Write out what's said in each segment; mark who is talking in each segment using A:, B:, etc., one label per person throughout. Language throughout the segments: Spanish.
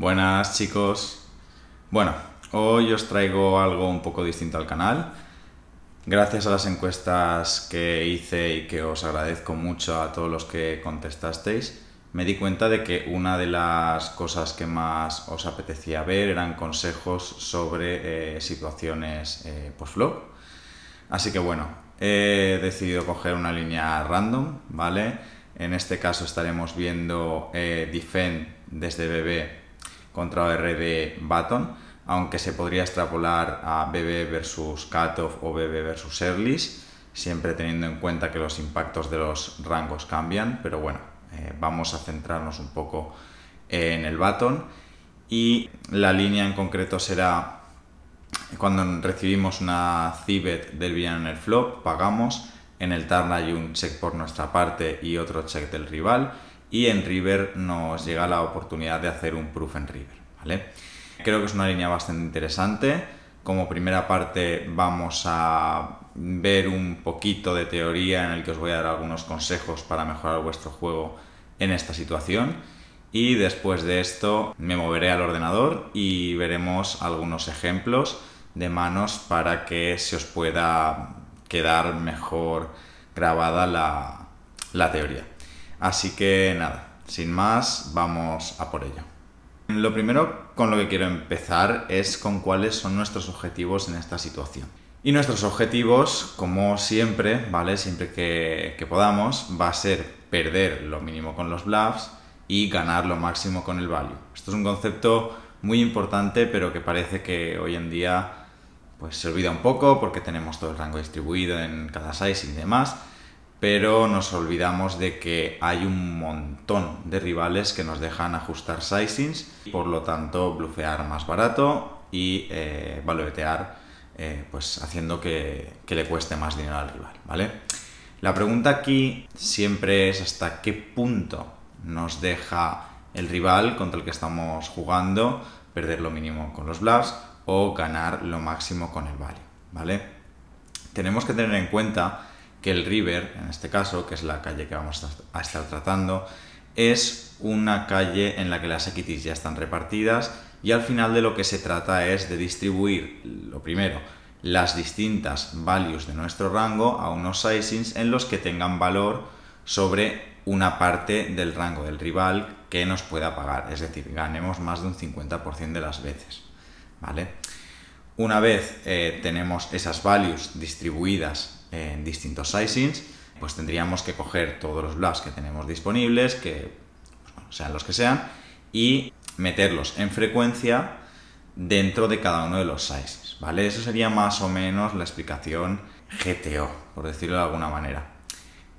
A: Buenas chicos. Bueno, hoy os traigo algo un poco distinto al canal. Gracias a las encuestas que hice y que os agradezco mucho a todos los que contestasteis, me di cuenta de que una de las cosas que más os apetecía ver eran consejos sobre eh, situaciones eh, post-flow. Así que bueno, he decidido coger una línea random, ¿vale? En este caso estaremos viendo eh, Defend desde bebé contra RB Baton, aunque se podría extrapolar a BB versus Cutoff o BB versus Earlys, siempre teniendo en cuenta que los impactos de los rangos cambian, pero bueno, eh, vamos a centrarnos un poco en el Baton y la línea en concreto será cuando recibimos una CIBET del villano en el flop, pagamos. En el turn hay un check por nuestra parte y otro check del rival y en River nos llega la oportunidad de hacer un proof en River. ¿vale? Creo que es una línea bastante interesante. Como primera parte vamos a ver un poquito de teoría en el que os voy a dar algunos consejos para mejorar vuestro juego en esta situación. Y después de esto me moveré al ordenador y veremos algunos ejemplos de manos para que se os pueda quedar mejor grabada la teoría. Así que nada, sin más, vamos a por ello. Lo primero con lo que quiero empezar es con cuáles son nuestros objetivos en esta situación. Y nuestros objetivos, como siempre, ¿vale? Siempre que, podamos, va a ser perder lo mínimo con los bluffs y ganar lo máximo con el value. Esto es un concepto muy importante, pero que parece que hoy en día pues se olvida un poco porque tenemos todo el rango distribuido en cada size y demás pero nos olvidamos de que hay un montón de rivales que nos dejan ajustar sizings y por lo tanto blufear más barato y eh, eh pues haciendo que, le cueste más dinero al rival, ¿vale? La pregunta aquí siempre es hasta qué punto nos deja el rival contra el que estamos jugando perder lo mínimo con los bluffs o ganar lo máximo con el value, ¿vale? Tenemos que tener en cuenta que el River, en este caso, que es la calle que vamos a estar tratando, es una calle en la que las equities ya están repartidas y al final de lo que se trata es de distribuir, lo primero, las distintas values de nuestro rango a unos sizings en los que tengan valor sobre una parte del rango del rival que nos pueda pagar, es decir, ganemos más de un 50% de las veces, ¿vale? Una vez eh, tenemos esas values distribuidas en distintos sizings, pues tendríamos que coger todos los bluffs que tenemos disponibles, que pues, sean los que sean, y meterlos en frecuencia dentro de cada uno de los sizes, ¿vale? Eso sería más o menos la explicación GTO, por decirlo de alguna manera.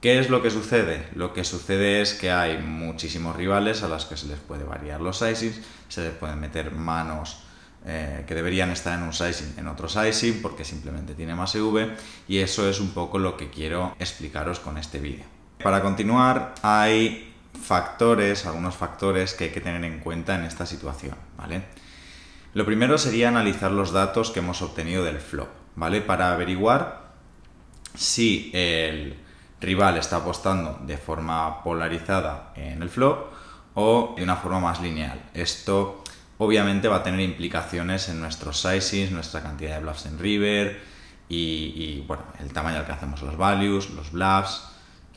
A: ¿Qué es lo que sucede? Lo que sucede es que hay muchísimos rivales a los que se les puede variar los sizings, se les pueden meter manos eh, que deberían estar en un sizing, en otro sizing, porque simplemente tiene más EV y eso es un poco lo que quiero explicaros con este vídeo. Para continuar, hay factores, algunos factores que hay que tener en cuenta en esta situación, ¿vale? Lo primero sería analizar los datos que hemos obtenido del flop, ¿vale? Para averiguar si el rival está apostando de forma polarizada en el flop o de una forma más lineal. Esto obviamente va a tener implicaciones en nuestros sizes, nuestra cantidad de bluffs en river y, bueno, el tamaño al que hacemos los values, los bluffs,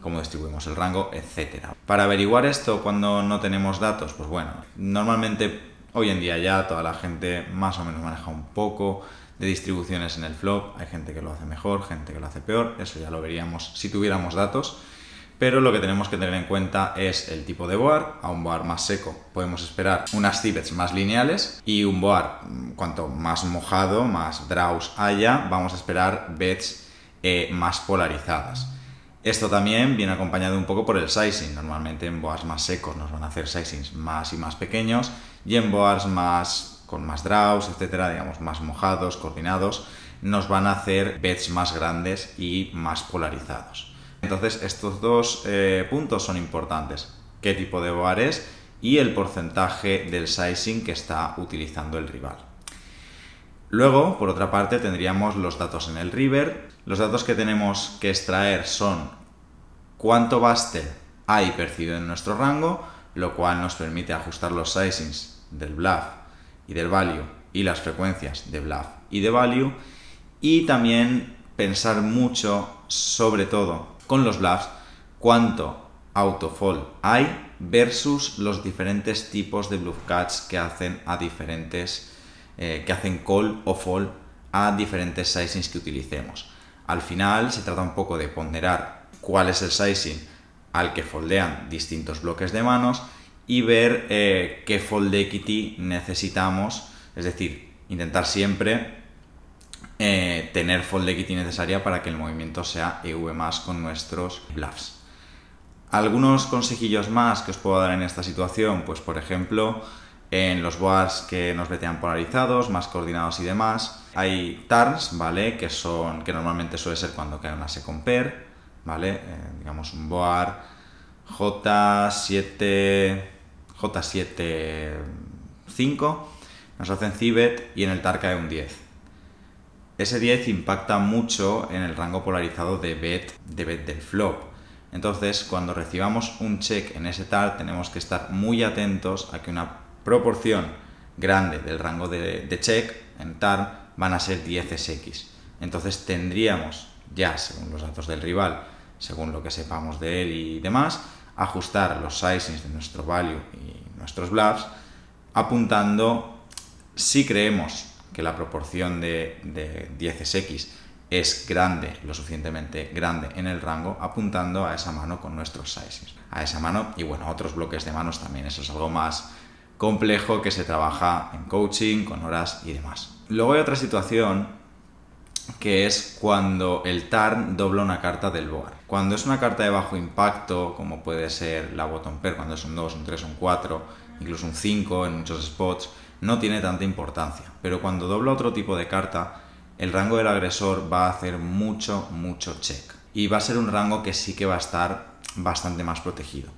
A: cómo distribuimos el rango, etc. Para averiguar esto cuando no tenemos datos, pues bueno, normalmente hoy en día ya toda la gente más o menos maneja un poco de distribuciones en el flop, hay gente que lo hace mejor, gente que lo hace peor, eso ya lo veríamos si tuviéramos datos pero lo que tenemos que tener en cuenta es el tipo de boar. A un boar más seco podemos esperar unas bets más lineales y un boar mm, cuanto más mojado, más draws haya, vamos a esperar bets eh, más polarizadas. Esto también viene acompañado un poco por el sizing. Normalmente en boars más secos nos van a hacer sizings más y más pequeños y en boars más con más draws, etcétera, digamos más mojados, coordinados, nos van a hacer bets más grandes y más polarizados. Entonces, estos dos eh, puntos son importantes. ¿Qué tipo de bar es? Y el porcentaje del sizing que está utilizando el rival. Luego, por otra parte, tendríamos los datos en el river. Los datos que tenemos que extraer son cuánto baste hay percibido en nuestro rango, lo cual nos permite ajustar los sizings del bluff y del value y las frecuencias de bluff y de value y también pensar mucho sobre todo con los bluffs, cuánto auto fall hay versus los diferentes tipos de bluff que hacen a diferentes eh, que hacen call o fall a diferentes sizings que utilicemos. Al final se trata un poco de ponderar cuál es el sizing al que foldean distintos bloques de manos y ver eh, qué fold equity necesitamos, es decir, intentar siempre eh, tener fold equity necesaria para que el movimiento sea EV con nuestros bluffs. Algunos consejillos más que os puedo dar en esta situación, pues por ejemplo, en los boards que nos vetean polarizados, más coordinados y demás, hay tarns, ¿vale? Que son, que normalmente suele ser cuando cae una second pair, ¿vale? Eh, digamos un board J7, J7, nos hacen cibet y en el tar cae un 10. Ese 10 impacta mucho en el rango polarizado de bet, de bet del flop. Entonces, cuando recibamos un check en ese TAR, tenemos que estar muy atentos a que una proporción grande del rango de, check en TAR van a ser 10SX. Entonces tendríamos ya, según los datos del rival, según lo que sepamos de él y demás, ajustar los sizings de nuestro value y nuestros bluffs, apuntando si creemos que la proporción de, 10 X, es grande, lo suficientemente grande en el rango, apuntando a esa mano con nuestros sizes. A esa mano y bueno, otros bloques de manos también. Eso es algo más complejo que se trabaja en coaching, con horas y demás. Luego hay otra situación que es cuando el TARN dobla una carta del board. Cuando es una carta de bajo impacto, como puede ser la bottom pair, cuando es un 2, un 3, un 4, incluso un 5 en muchos spots, no tiene tanta importancia. Pero cuando dobla otro tipo de carta, el rango del agresor va a hacer mucho, mucho check. Y va a ser un rango que sí que va a estar bastante más protegido.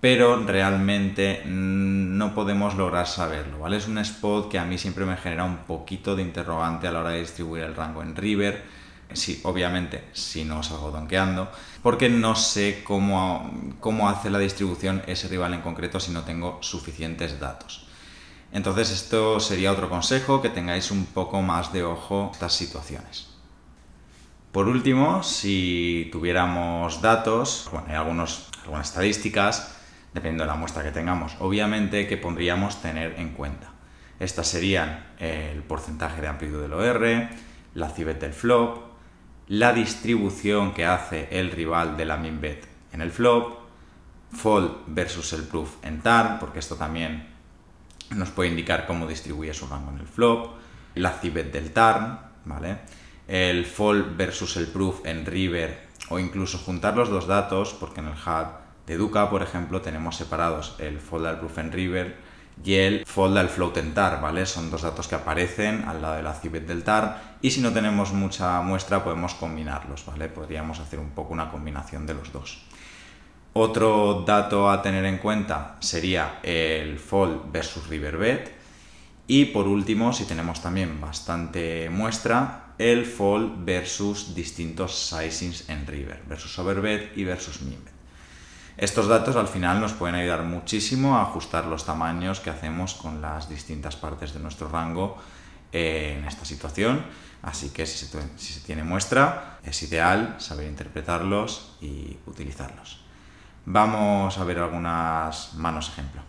A: Pero realmente no podemos lograr saberlo, ¿vale? Es un spot que a mí siempre me genera un poquito de interrogante a la hora de distribuir el rango en River. Sí, obviamente, si no salgo donkeando, porque no sé cómo, cómo hace la distribución ese rival en concreto si no tengo suficientes datos. Entonces esto sería otro consejo, que tengáis un poco más de ojo en estas situaciones. Por último, si tuviéramos datos, bueno, hay algunos, algunas estadísticas, dependiendo de la muestra que tengamos, obviamente que pondríamos tener en cuenta. Estas serían eh, el porcentaje de amplitud del OR, la CIBET del flop, la distribución que hace el rival de la minbet en el flop, fold versus el proof en TAR, porque esto también nos puede indicar cómo distribuye su rango en el flop, la cibet del turn, ¿vale? el fold versus el proof en river o incluso juntar los dos datos, porque en el HUD de Duca, por ejemplo, tenemos separados el fold al proof en river y el fold al float en tar, ¿vale? Son dos datos que aparecen al lado de la cibet del tar y si no tenemos mucha muestra podemos combinarlos, ¿vale? Podríamos hacer un poco una combinación de los dos. Otro dato a tener en cuenta sería el fold versus riverbed. Y por último, si tenemos también bastante muestra, el fold versus distintos sizings en river, versus overbed y versus minbet. Estos datos al final nos pueden ayudar muchísimo a ajustar los tamaños que hacemos con las distintas partes de nuestro rango en esta situación. Así que si se tiene muestra, es ideal saber interpretarlos y utilizarlos. Vamos a ver algunas manos ejemplo.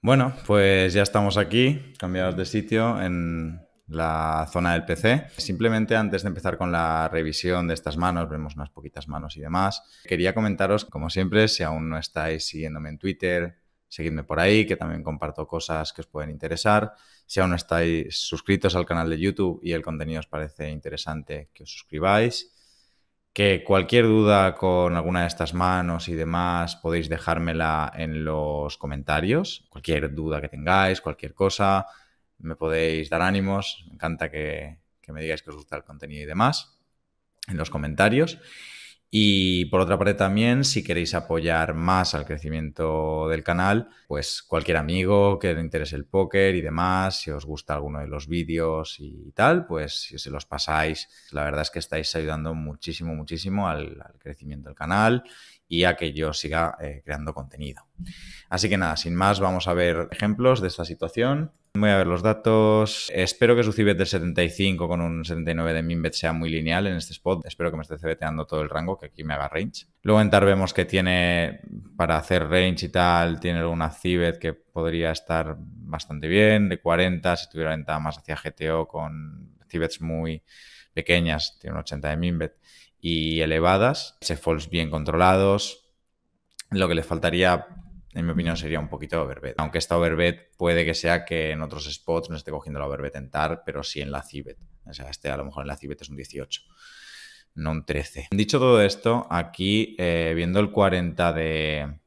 A: Bueno, pues ya estamos aquí, cambiados de sitio en la zona del PC. Simplemente antes de empezar con la revisión de estas manos, vemos unas poquitas manos y demás, quería comentaros, como siempre, si aún no estáis siguiéndome en Twitter, seguidme por ahí, que también comparto cosas que os pueden interesar. Si aún no estáis suscritos al canal de YouTube y el contenido os parece interesante, que os suscribáis que cualquier duda con alguna de estas manos y demás podéis dejármela en los comentarios. Cualquier duda que tengáis, cualquier cosa, me podéis dar ánimos. Me encanta que, me digáis que os gusta el contenido y demás en los comentarios. Y por otra parte también, si queréis apoyar más al crecimiento del canal, pues cualquier amigo que le interese el póker y demás, si os gusta alguno de los vídeos y tal, pues si se los pasáis, la verdad es que estáis ayudando muchísimo, muchísimo al, al crecimiento del canal y a que yo siga eh, creando contenido. Así que nada, sin más, vamos a ver ejemplos de esta situación. Voy a ver los datos. Espero que su CIBET del 75 con un 79 de MinBet sea muy lineal en este spot. Espero que me esté CBTando todo el rango, que aquí me haga range. Luego en TAR vemos que tiene, para hacer range y tal, tiene alguna CIBET que podría estar bastante bien, de 40, si tuviera venta más hacia GTO con CIBETs muy pequeñas, tiene un 80 de MinBet y elevadas, se falls bien controlados. Lo que le faltaría, en mi opinión, sería un poquito de overbet. Aunque esta overbet puede que sea que en otros spots no esté cogiendo la overbet en TAR, pero sí en la CIBET. O sea, este a lo mejor en la CIBET es un 18, no un 13. Dicho todo esto, aquí eh, viendo el 40 de,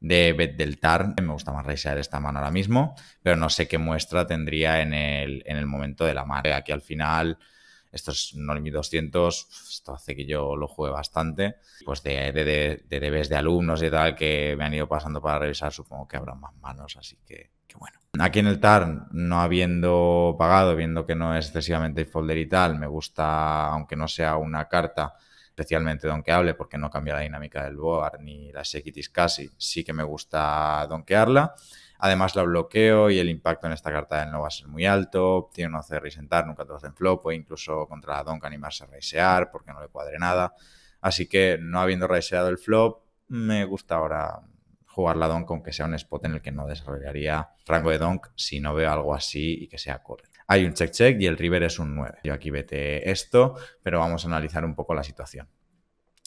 A: de Bet del TAR, me gusta más raisear esta mano ahora mismo, pero no sé qué muestra tendría en el, momento de la mano, Aquí al final esto es 200, esto hace que yo lo juegue bastante. Pues de, de, de, debes de alumnos y tal que me han ido pasando para revisar, supongo que habrá más manos, así que, bueno. Aquí en el TAR, no habiendo pagado, viendo que no es excesivamente folder y tal, me gusta, aunque no sea una carta, especialmente donkeable porque no cambia la dinámica del board ni las equities casi, sí que me gusta donkearla. Además, la bloqueo y el impacto en esta carta no va a ser muy alto. Tiene un 11 de resentar, nunca te en flop, puede incluso contra la Donk animarse a raisear porque no le cuadre nada. Así que, no habiendo raiseado el flop, me gusta ahora jugar la donk aunque sea un spot en el que no desarrollaría rango de donk si no veo algo así y que sea correcto. Hay un check check y el river es un 9. Yo aquí vete esto, pero vamos a analizar un poco la situación.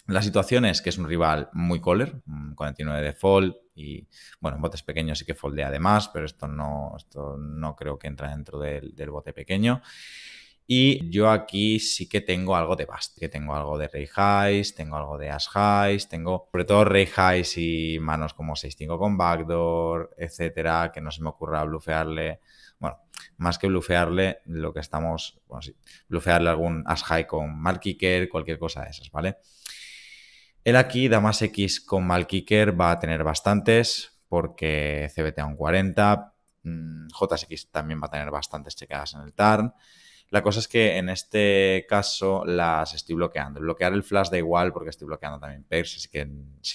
A: La situación es que es un rival muy caller, 49 de fold y, bueno, en botes pequeños sí que foldea además, pero esto no, esto no creo que entra dentro del, bote pequeño. Y yo aquí sí que tengo algo de bust, que tengo algo de rey highs, tengo algo de as highs, tengo sobre todo rey highs y manos como 6-5 con backdoor, etcétera, que no se me ocurra blufearle. Bueno, más que blufearle, lo que estamos, bueno, sí, blufearle algún as high con mark kicker, cualquier cosa de esas, ¿vale? El aquí, damas X con Malkicker va a tener bastantes, porque CBT a un 40, mm, JSX también va a tener bastantes chequeadas en el turn. La cosa es que en este caso las estoy bloqueando. Bloquear el flash da igual porque estoy bloqueando también pairs, así que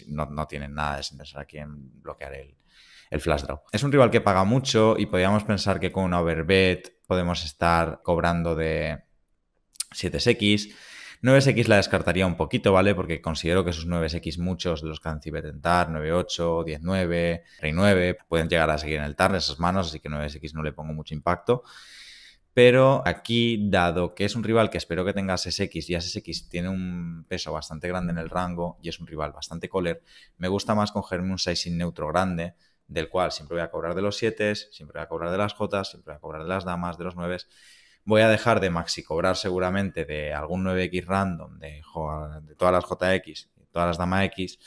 A: no, tienen nada de interesar aquí en bloquear el, el flash draw. Es un rival que paga mucho y podríamos pensar que con una overbet podemos estar cobrando de 7x 9X la descartaría un poquito, ¿vale? Porque considero que esos 9X muchos de los que han tentar 9.8, 10.9, 39 pueden llegar a seguir en el TAR esas manos, así que 9X no le pongo mucho impacto. Pero aquí, dado que es un rival que espero que tenga SSX y SSX tiene un peso bastante grande en el rango y es un rival bastante coler, me gusta más cogerme un sin neutro grande, del cual siempre voy a cobrar de los 7, siempre voy a cobrar de las J, siempre voy a cobrar de las damas, de los 9 voy a dejar de maxi cobrar seguramente de algún 9X random, de, todas las JX, de todas las Dama X,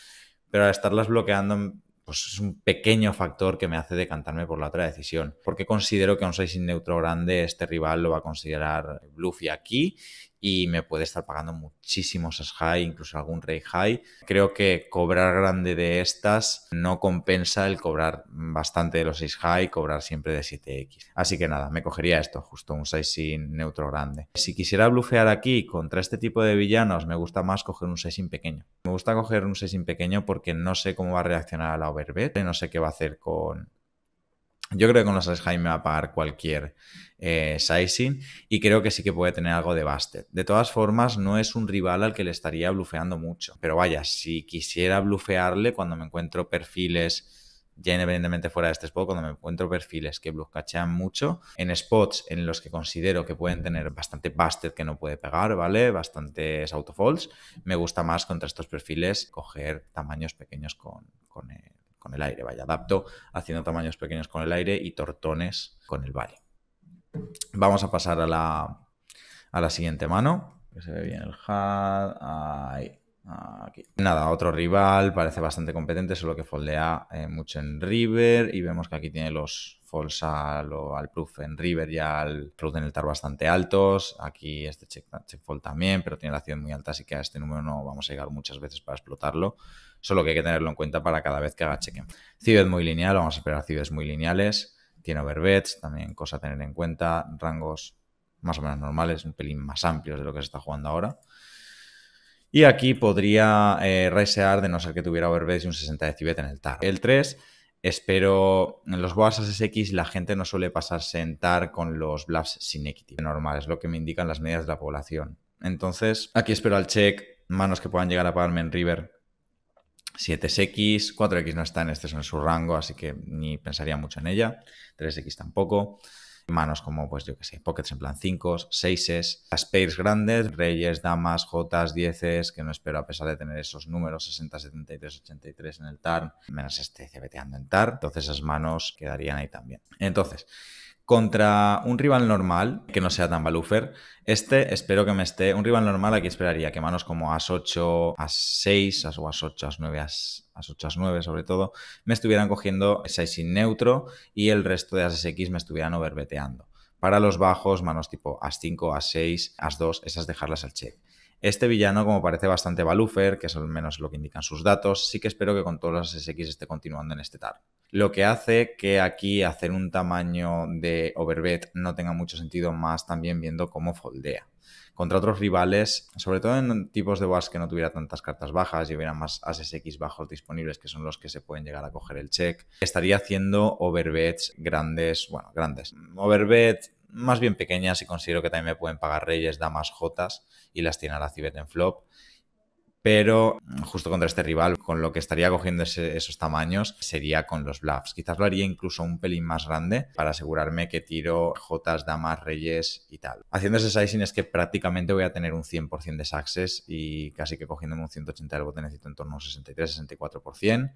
A: pero al estarlas bloqueando pues es un pequeño factor que me hace decantarme por la otra decisión, porque considero que un 6 neutro grande este rival lo va a considerar Bluffy aquí y me puede estar pagando muchísimos high, incluso algún rey high. Creo que cobrar grande de estas no compensa el cobrar bastante de los 6 high, cobrar siempre de 7x. Así que nada, me cogería esto, justo un 6 sin neutro grande. Si quisiera blufear aquí contra este tipo de villanos, me gusta más coger un 6 sin pequeño. Me gusta coger un 6 sin pequeño porque no sé cómo va a reaccionar a la overbet, no sé qué va a hacer con yo creo que con los Alzheimer va a pagar cualquier eh, sizing y creo que sí que puede tener algo de busted. De todas formas, no es un rival al que le estaría blufeando mucho. Pero vaya, si quisiera blufearle cuando me encuentro perfiles, ya independientemente fuera de este spot, cuando me encuentro perfiles que blufean mucho, en spots en los que considero que pueden tener bastante busted que no puede pegar, ¿vale? Bastantes autofolds, me gusta más contra estos perfiles coger tamaños pequeños con, con con el aire, vaya, adapto haciendo tamaños pequeños con el aire y tortones con el valle. Vamos a pasar a la, siguiente mano, que se ve bien el HUD, ahí. Ah, Nada, otro rival, parece bastante competente, solo que foldea eh, mucho en River y vemos que aquí tiene los falls al, proof en River y al proof en el tar bastante altos. Aquí este check, check fold también, pero tiene la acción muy alta, así que a este número no vamos a llegar muchas veces para explotarlo. Solo que hay que tenerlo en cuenta para cada vez que haga check-in. es muy lineal, vamos a esperar cibes muy lineales. Tiene overbets, también cosa a tener en cuenta. Rangos más o menos normales, un pelín más amplios de lo que se está jugando ahora. Y aquí podría eh, resear de no ser que tuviera overbase y un 60 decibel en el TAR. El 3, espero, en los boas SX la gente no suele pasarse en TAR con los sin equity. normal, es lo que me indican las medidas de la población. Entonces, aquí espero al check, manos que puedan llegar a pagarme en River 7X, 4X no está en este, en su rango, así que ni pensaría mucho en ella, 3X tampoco manos como, pues yo que sé, pockets en plan 5, 6, las pairs grandes, reyes, damas, jotas, 10s, que no espero a pesar de tener esos números, 60, 73, 83 en el TAR, menos este cebeteando en TAR, entonces esas manos quedarían ahí también. Entonces, contra un rival normal, que no sea tan balúfer, este espero que me esté. Un rival normal aquí esperaría que manos como as 8, as 6, as, o as 8, as 9, as, as 8, as 9 sobre todo, me estuvieran cogiendo 6 sin neutro y el resto de as X me estuvieran overbeteando. Para los bajos, manos tipo as 5, as 6, as 2, esas dejarlas al check. Este villano, como parece bastante balúfer, que es al menos lo que indican sus datos, sí que espero que con todos las SX esté continuando en este tar lo que hace que aquí hacer un tamaño de overbet no tenga mucho sentido, más también viendo cómo foldea. Contra otros rivales, sobre todo en tipos de was que no tuviera tantas cartas bajas y hubiera más ases X bajos disponibles, que son los que se pueden llegar a coger el check, estaría haciendo overbets grandes, bueno, grandes. Overbet más bien pequeñas y considero que también me pueden pagar reyes, damas, jotas y las tiene la cibet en flop pero mm, justo contra este rival, con lo que estaría cogiendo esos tamaños, sería con los bluffs. Quizás lo haría incluso un pelín más grande para asegurarme que tiro jotas, damas, reyes y tal. Haciendo ese sizing es que prácticamente voy a tener un 100% de saxes y casi que cogiendo un 180 de bote necesito en torno a un 63-64%.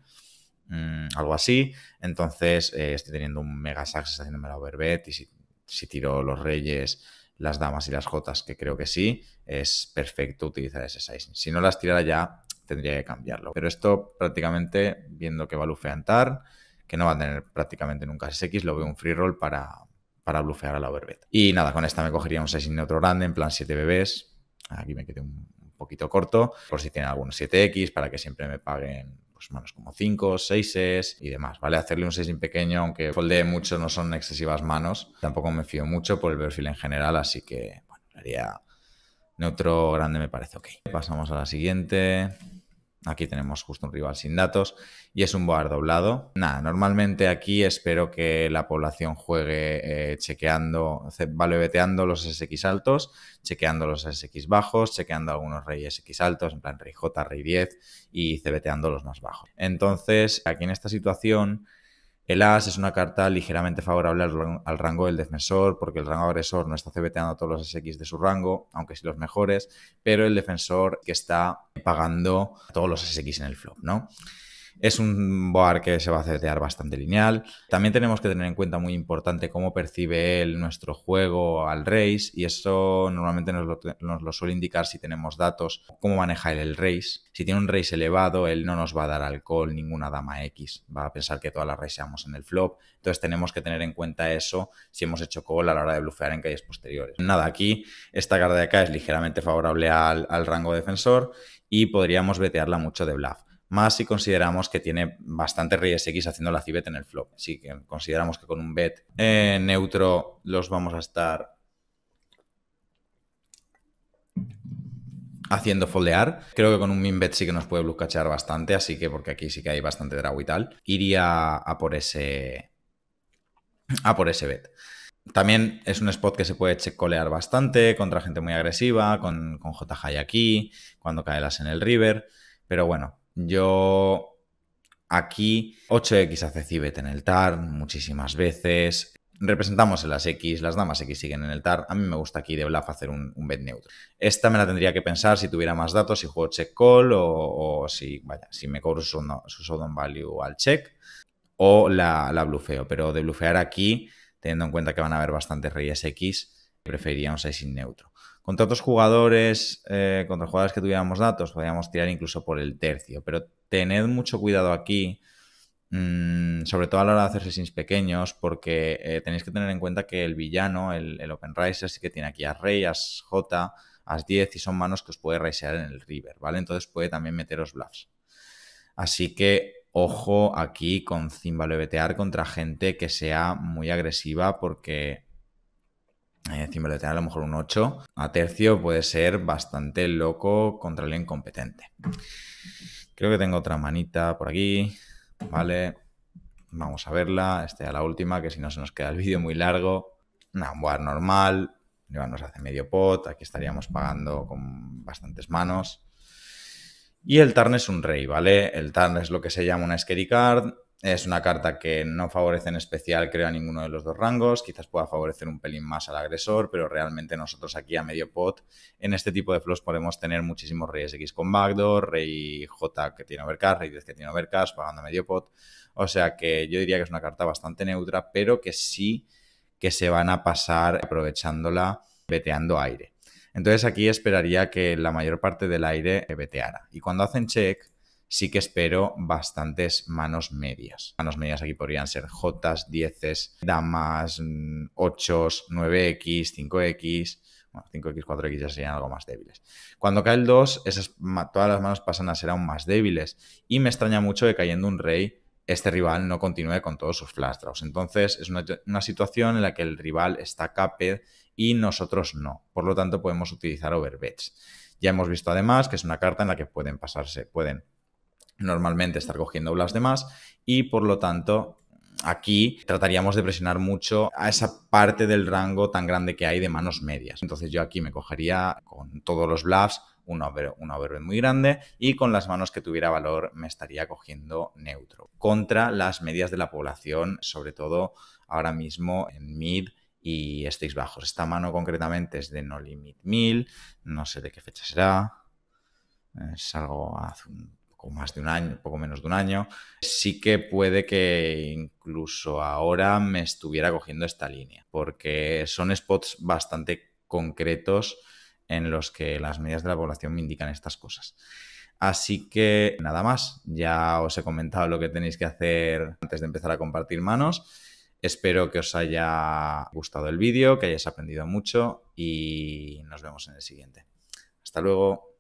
A: Mm, algo así, entonces eh, estoy teniendo un mega success haciéndome la overbet y si, si tiro los reyes las damas y las jotas, que creo que sí, es perfecto utilizar ese sizing. Si no las tirara ya, tendría que cambiarlo. Pero esto prácticamente, viendo que va a lufeantar, que no va a tener prácticamente nunca X, lo veo un free roll para, para blufear a la overbet. Y nada, con esta me cogería un 6 otro grande, en plan 7 bebés. Aquí me quedé un poquito corto, por si tiene algún 7X, para que siempre me paguen pues manos como 5, 6 y demás, ¿vale? Hacerle un 6 pequeño, aunque foldee mucho, no son excesivas manos. Tampoco me fío mucho por el perfil en general, así que, bueno, haría neutro grande, me parece ok. Pasamos a la siguiente. Aquí tenemos justo un rival sin datos y es un boar doblado. Nada, normalmente aquí espero que la población juegue eh, chequeando... chequeando, beteando los SX altos, chequeando los SX bajos, chequeando algunos reyes X altos, en plan rey J, rey 10 y cebeteando los más bajos. Entonces, aquí en esta situación el as es una carta ligeramente favorable al, rango del defensor, porque el rango agresor no está a todos los SX de su rango, aunque sí los mejores, pero el defensor que está pagando todos los SX en el flop, ¿no? Es un boar que se va a cetear bastante lineal. También tenemos que tener en cuenta muy importante cómo percibe él nuestro juego al race y eso normalmente nos lo, suele indicar si tenemos datos, cómo maneja él el race. Si tiene un race elevado, él no nos va a dar alcohol, ninguna dama X. Va a pensar que todas las seamos en el flop. Entonces tenemos que tener en cuenta eso si hemos hecho call a la hora de bluffear en calles posteriores. Nada, aquí esta carta de acá es ligeramente favorable al, al rango defensor y podríamos vetearla mucho de bluff más si consideramos que tiene bastante reyes X haciendo la cibet en el flop. que consideramos que con un bet eh, neutro los vamos a estar haciendo foldear. Creo que con un minbet sí que nos puede bluecachear bastante, así que porque aquí sí que hay bastante drago y tal, iría a por ese a por ese bet. También es un spot que se puede checolear bastante contra gente muy agresiva, con, con J high aquí, cuando cae las en el river, pero bueno, yo aquí 8X hace Cibet en el TAR muchísimas veces. Representamos en las X, las damas X siguen en el TAR. A mí me gusta aquí de Bluff hacer un, bet neutro. Esta me la tendría que pensar si tuviera más datos, si juego check call o, si, vaya, si me cobro su, no, su value al check o la, la blufeo. Pero de blufear aquí, teniendo en cuenta que van a haber bastantes reyes X, preferiría un sin neutro. Contra otros jugadores, eh, contra jugadores que tuviéramos datos, podríamos tirar incluso por el tercio, pero tened mucho cuidado aquí, mm, sobre todo a la hora de hacerse sins pequeños, porque eh, tenéis que tener en cuenta que el villano, el, Open Riser, sí que tiene aquí a Rey, a J, a 10 y son manos que os puede raisear en el River, ¿vale? Entonces puede también meteros bluffs. Así que ojo aquí con Zimbabwe contra gente que sea muy agresiva porque de tener a lo mejor un 8 a tercio puede ser bastante loco contra el incompetente. Creo que tengo otra manita por aquí. Vale. Vamos a verla. Esta es la última, que si no se nos queda el vídeo muy largo. Una war normal. Llevarnos hace medio pot. Aquí estaríamos pagando con bastantes manos. Y el tarn es un rey, ¿vale? El turn es lo que se llama una scary card. Es una carta que no favorece en especial, creo, a ninguno de los dos rangos. Quizás pueda favorecer un pelín más al agresor, pero realmente nosotros aquí a medio pot, en este tipo de flows podemos tener muchísimos reyes X con backdoor, rey J que tiene overcast, rey 10 que tiene overcast, pagando medio pot. O sea que yo diría que es una carta bastante neutra, pero que sí que se van a pasar aprovechándola, veteando aire. Entonces aquí esperaría que la mayor parte del aire veteara. Y cuando hacen check, sí que espero bastantes manos medias. Manos medias aquí podrían ser 10s, damas, 8 9x, 5x. Bueno, 5x, 4x ya serían algo más débiles. Cuando cae el 2, esas, todas las manos pasan a ser aún más débiles. Y me extraña mucho que cayendo un rey, este rival no continúe con todos sus flash draws. Entonces es una, situación en la que el rival está capped y nosotros no. Por lo tanto, podemos utilizar overbets. Ya hemos visto además que es una carta en la que pueden pasarse, pueden normalmente estar cogiendo de más y por lo tanto aquí trataríamos de presionar mucho a esa parte del rango tan grande que hay de manos medias. Entonces yo aquí me cogería con todos los bluffs una overbet muy grande y con las manos que tuviera valor me estaría cogiendo neutro contra las medias de la población, sobre todo ahora mismo en mid y stakes bajos. Esta mano concretamente es de no limit 1000, no sé de qué fecha será, es algo hace un más de un año, poco menos de un año, sí que puede que incluso ahora me estuviera cogiendo esta línea, porque son spots bastante concretos en los que las medidas de la población me indican estas cosas. Así que nada más, ya os he comentado lo que tenéis que hacer antes de empezar a compartir manos. Espero que os haya gustado el vídeo, que hayáis aprendido mucho y nos vemos en el siguiente. Hasta luego.